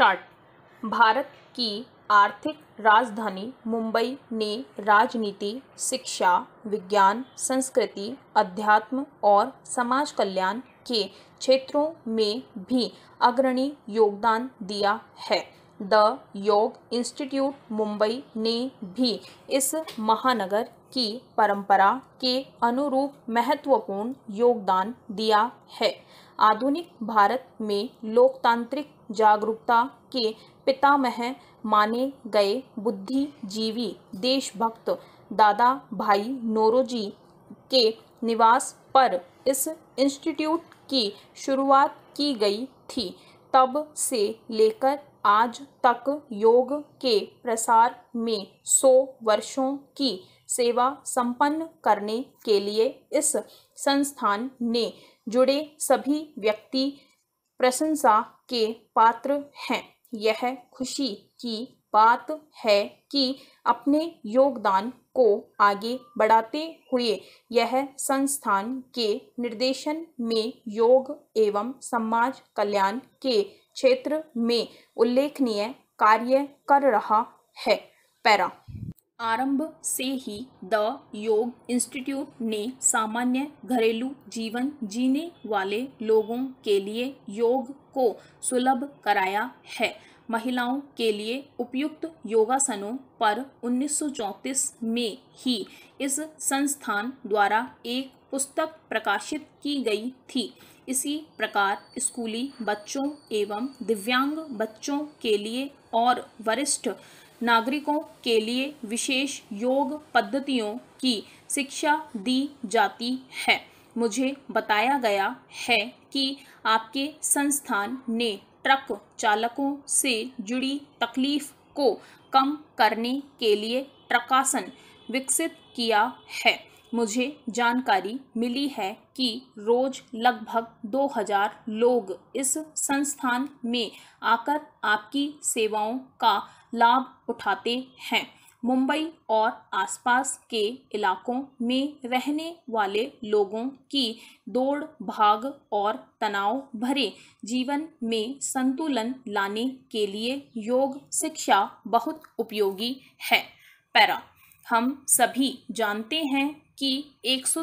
start Bharat की आर्थिक राजधानी मुंबई ने राजनीति शिक्षा विज्ञान संस्कृति अध्यात्म और समाज कल्याण के क्षेत्रों में भी अग्रणी योगदान दिया है द योग इंस्टीट्यूट मुंबई ने भी इस महानगर की परंपरा के अनुरूप महत्वपूर्ण योगदान दिया है आधुनिक भारत में लोकतांत्रिक जागरूकता के पितामह माने गए बुद्धिजीवी देशभक्त दादा भाई नोरोजी के निवास पर इस इंस्टीट्यूट की शुरुआत की गई थी तब से लेकर आज तक योग के प्रसार में सौ वर्षों की सेवा संपन्न करने के लिए इस संस्थान ने जुड़े सभी व्यक्ति प्रशंसा के पात्र हैं यह खुशी की बात है कि अपने योगदान को आगे बढ़ाते हुए यह संस्थान के निर्देशन में योग एवं समाज कल्याण के क्षेत्र में उल्लेखनीय कार्य कर रहा है पैरा आरंभ से ही द योग इंस्टीट्यूट ने सामान्य घरेलू जीवन जीने वाले लोगों के लिए योग को सुलभ कराया है महिलाओं के लिए उपयुक्त योगासनों पर 1934 में ही इस संस्थान द्वारा एक पुस्तक प्रकाशित की गई थी इसी प्रकार स्कूली बच्चों एवं दिव्यांग बच्चों के लिए और वरिष्ठ नागरिकों के लिए विशेष योग पद्धतियों की शिक्षा दी जाती है मुझे बताया गया है कि आपके संस्थान ने ट्रक चालकों से जुड़ी तकलीफ को कम करने के लिए ट्रकासन विकसित किया है मुझे जानकारी मिली है कि रोज लगभग 2000 लोग इस संस्थान में आकर आपकी सेवाओं का लाभ उठाते हैं मुंबई और आसपास के इलाकों में रहने वाले लोगों की दौड़ भाग और तनाव भरे जीवन में संतुलन लाने के लिए योग शिक्षा बहुत उपयोगी है पैरा हम सभी जानते हैं कि एक सौ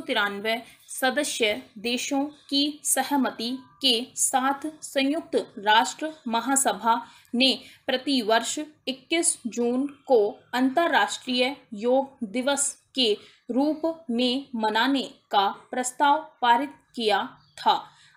सदस्य देशों की सहमति के साथ संयुक्त राष्ट्र महासभा ने प्रतिवर्ष 21 जून को अंतर्राष्ट्रीय योग दिवस के रूप में मनाने का प्रस्ताव पारित किया था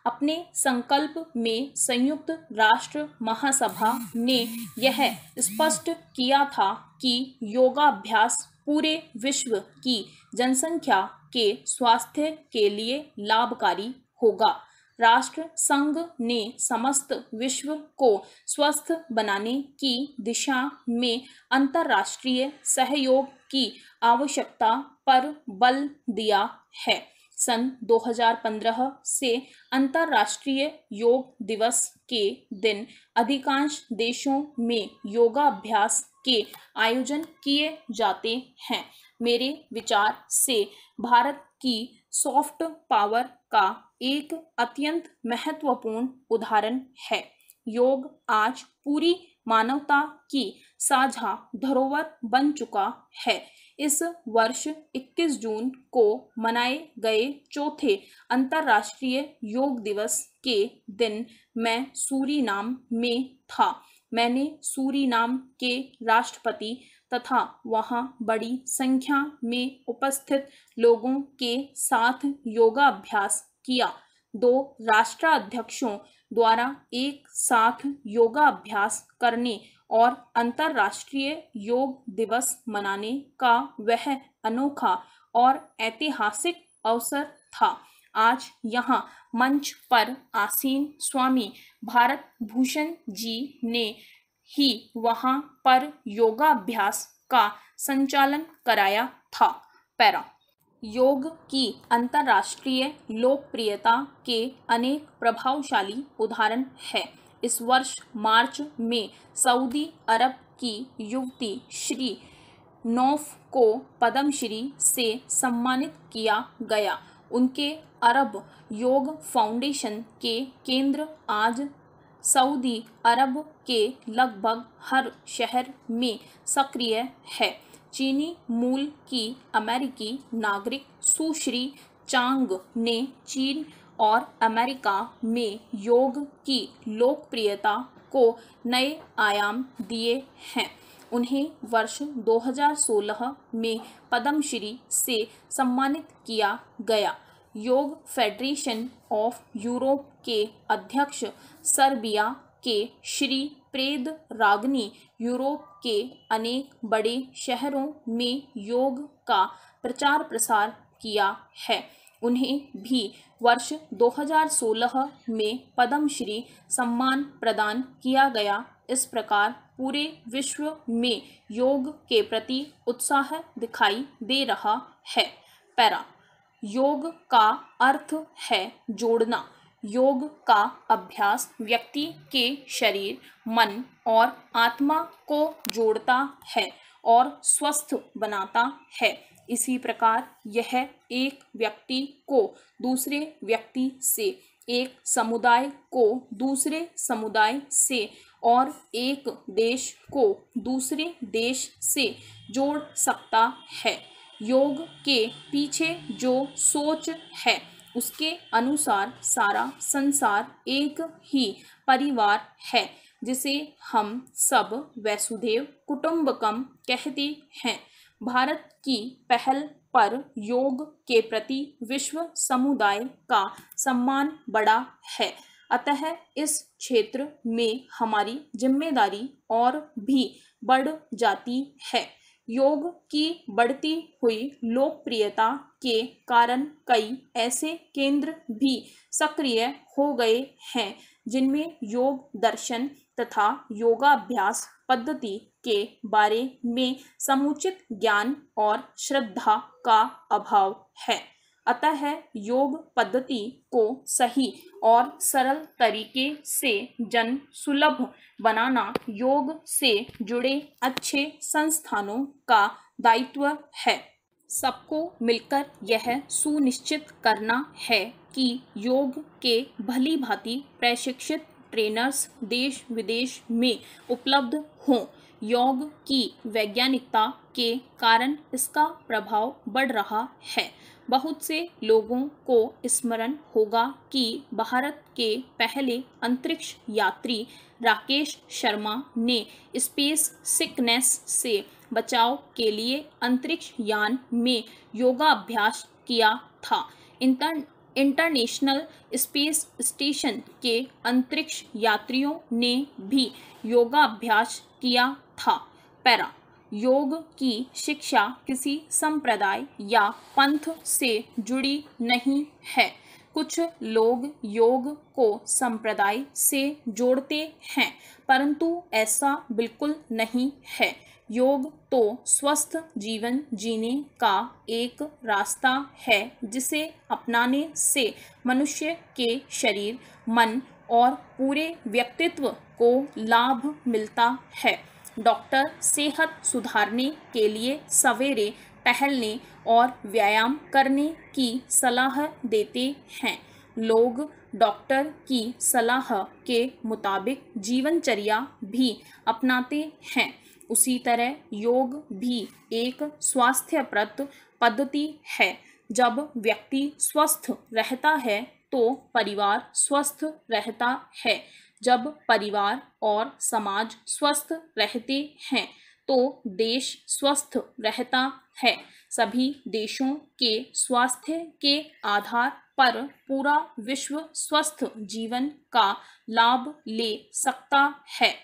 अपने संकल्प में संयुक्त राष्ट्र महासभा ने यह स्पष्ट किया था कि योगाभ्यास पूरे विश्व की जनसंख्या के स्वास्थ्य के लिए लाभकारी होगा राष्ट्र संघ ने समस्त विश्व को स्वस्थ बनाने की दिशा में अंतर्राष्ट्रीय सहयोग की आवश्यकता पर बल दिया है सन 2015 से अंतर्राष्ट्रीय योग दिवस के दिन अधिकांश देशों में योगाभ्यास के आयोजन किए जाते हैं मेरे विचार से भारत की सॉफ्ट पावर का एक अत्यंत महत्वपूर्ण उदाहरण है योग आज पूरी मानवता की साझा धरोहर बन चुका है इस वर्ष 21 जून को मनाए गए चौथे अंतर्राष्ट्रीय योग दिवस के दिन मैं सूरीनाम में था मैंने सूरीनाम के राष्ट्रपति तथा वहां बड़ी संख्या में उपस्थित लोगों के साथ योगाभ्यास किया दो राष्ट्राध्यक्षों द्वारा एक साथ योगाभ्यास करने और अंतर्राष्ट्रीय योग दिवस मनाने का वह अनोखा और ऐतिहासिक अवसर था आज यहाँ मंच पर आसीन स्वामी भारत भूषण जी ने ही वहां पर योगाभ्यास का संचालन कराया था पैरा योग की अंतर्राष्ट्रीय लोकप्रियता के अनेक प्रभावशाली उदाहरण है इस वर्ष मार्च में सऊदी अरब की युवती श्री नौफ को पद्मश्री से सम्मानित किया गया उनके अरब योग फाउंडेशन के केंद्र आज सऊदी अरब के लगभग हर शहर में सक्रिय है चीनी मूल की अमेरिकी नागरिक सुश्री चांग ने चीन और अमेरिका में योग की लोकप्रियता को नए आयाम दिए हैं उन्हें वर्ष 2016 में पद्मश्री से सम्मानित किया गया योग फेडरेशन ऑफ यूरोप के अध्यक्ष सर्बिया के श्री प्रेद रागनी यूरोप के अनेक बड़े शहरों में योग का प्रचार प्रसार किया है उन्हें भी वर्ष 2016 में पद्मश्री सम्मान प्रदान किया गया इस प्रकार पूरे विश्व में योग के प्रति उत्साह दिखाई दे रहा है पैरा योग का अर्थ है जोड़ना योग का अभ्यास व्यक्ति के शरीर मन और आत्मा को जोड़ता है और स्वस्थ बनाता है इसी प्रकार यह एक व्यक्ति को दूसरे व्यक्ति से एक समुदाय को दूसरे समुदाय से और एक देश को दूसरे देश से जोड़ सकता है योग के पीछे जो सोच है उसके अनुसार सारा संसार एक ही परिवार है जिसे हम सब वैसुदेव कुटुंबकम कहते हैं भारत की पहल पर योग के प्रति विश्व समुदाय का सम्मान बड़ा है अतः इस क्षेत्र में हमारी जिम्मेदारी और भी बढ़ जाती है योग की बढ़ती हुई लोकप्रियता के कारण कई ऐसे केंद्र भी सक्रिय हो गए हैं जिनमें योग दर्शन तथा योगाभ्यास पद्धति के बारे में समुचित ज्ञान और श्रद्धा का अभाव है अतः योग पद्धति को सही और सरल तरीके से जन सुलभ बनाना योग से जुड़े अच्छे संस्थानों का दायित्व है सबको मिलकर यह सुनिश्चित करना है कि योग के भली भांति प्रशिक्षित ट्रेनर्स देश विदेश में उपलब्ध हों योग की वैज्ञानिकता के कारण इसका प्रभाव बढ़ रहा है बहुत से लोगों को स्मरण होगा कि भारत के पहले अंतरिक्ष यात्री राकेश शर्मा ने स्पेस सिकनेस से बचाव के लिए अंतरिक्ष यान में योगाभ्यास किया था इंटर इंटरनेशनल स्पेस स्टेशन के अंतरिक्ष यात्रियों ने भी योगाभ्यास किया था पैरा योग की शिक्षा किसी संप्रदाय या पंथ से जुड़ी नहीं है कुछ लोग योग को संप्रदाय से जोड़ते हैं परंतु ऐसा बिल्कुल नहीं है योग तो स्वस्थ जीवन जीने का एक रास्ता है जिसे अपनाने से मनुष्य के शरीर मन और पूरे व्यक्तित्व को लाभ मिलता है डॉक्टर सेहत सुधारने के लिए सवेरे टहलने और व्यायाम करने की सलाह देते हैं लोग डॉक्टर की सलाह के मुताबिक जीवनचर्या भी अपनाते हैं उसी तरह योग भी एक स्वास्थ्यप्रद पद्धति है जब व्यक्ति स्वस्थ रहता है तो परिवार स्वस्थ रहता है जब परिवार और समाज स्वस्थ रहते हैं तो देश स्वस्थ रहता है सभी देशों के स्वास्थ्य के आधार पर पूरा विश्व स्वस्थ जीवन का लाभ ले सकता है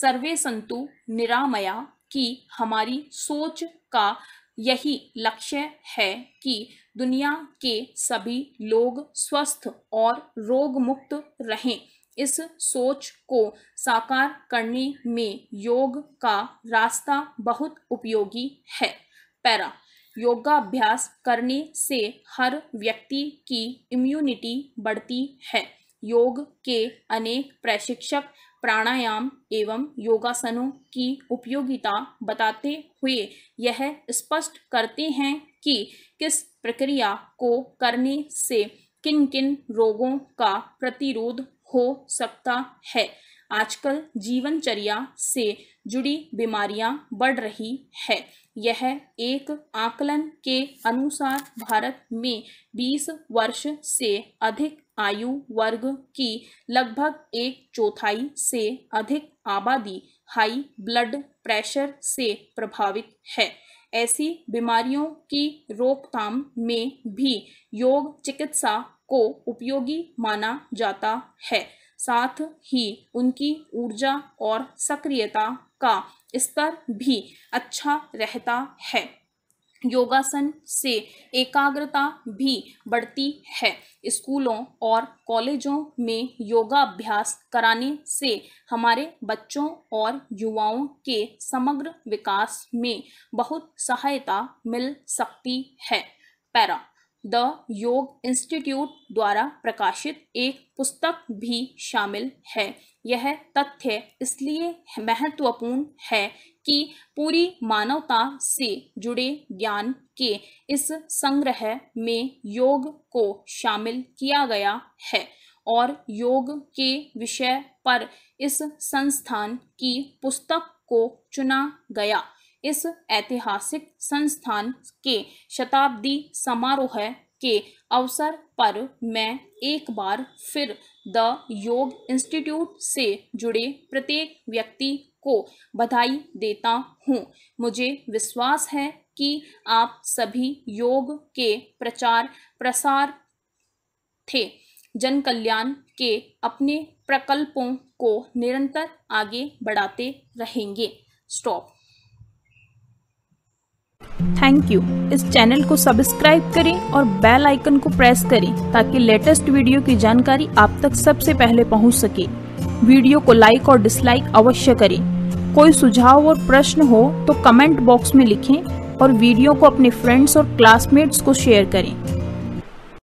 सर्वे संतु निरामया की हमारी सोच का यही लक्ष्य है कि दुनिया के सभी लोग स्वस्थ और रोग मुक्त रहें इस सोच को साकार करने में योग का रास्ता बहुत उपयोगी है पैरा योगाभ्यास करने से हर व्यक्ति की इम्यूनिटी बढ़ती है योग के अनेक प्रशिक्षक प्राणायाम एवं योगासनों की उपयोगिता बताते हुए यह स्पष्ट करते हैं कि किस प्रक्रिया को करने से किन किन रोगों का प्रतिरोध हो सकता है आजकल जीवनचर्या से जुड़ी बीमारियां बढ़ रही है यह एक आकलन के अनुसार भारत में 20 वर्ष से अधिक आयु वर्ग की लगभग एक चौथाई से अधिक आबादी हाई ब्लड प्रेशर से प्रभावित है ऐसी बीमारियों की रोकथाम में भी योग चिकित्सा को उपयोगी माना जाता है साथ ही उनकी ऊर्जा और सक्रियता का स्तर भी अच्छा रहता है योगासन से एकाग्रता भी बढ़ती है स्कूलों और कॉलेजों में योगाभ्यास कराने से हमारे बच्चों और युवाओं के समग्र विकास में बहुत सहायता मिल सकती है पैरा द योग इंस्टीट्यूट द्वारा प्रकाशित एक पुस्तक भी शामिल है यह तथ्य इसलिए महत्वपूर्ण है कि पूरी मानवता से जुड़े ज्ञान के इस संग्रह में योग को शामिल किया गया है और योग के विषय पर इस संस्थान की पुस्तक को चुना गया इस ऐतिहासिक संस्थान के शताब्दी समारोह के अवसर पर मैं एक बार फिर द योग इंस्टीट्यूट से जुड़े प्रत्येक व्यक्ति को बधाई देता हूँ मुझे विश्वास है कि आप सभी योग के प्रचार प्रसार थे जन कल्याण के अपने प्रकल्पों को निरंतर आगे बढ़ाते रहेंगे स्टॉप थैंक यू इस चैनल को सब्सक्राइब करें और बेल आइकन को प्रेस करें ताकि लेटेस्ट वीडियो की जानकारी आप तक सबसे पहले पहुंच सके वीडियो को लाइक और डिसलाइक अवश्य करें कोई सुझाव और प्रश्न हो तो कमेंट बॉक्स में लिखें और वीडियो को अपने फ्रेंड्स और क्लासमेट्स को शेयर करें